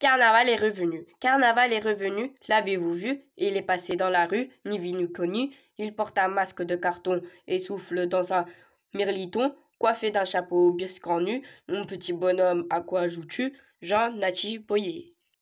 Carnaval est revenu, Carnaval est revenu, l'avez-vous vu Il est passé dans la rue, ni vu ni connu, il porte un masque de carton et souffle dans un mirliton, coiffé d'un chapeau nu, mon petit bonhomme, à quoi joues-tu Jean Nati Boyer.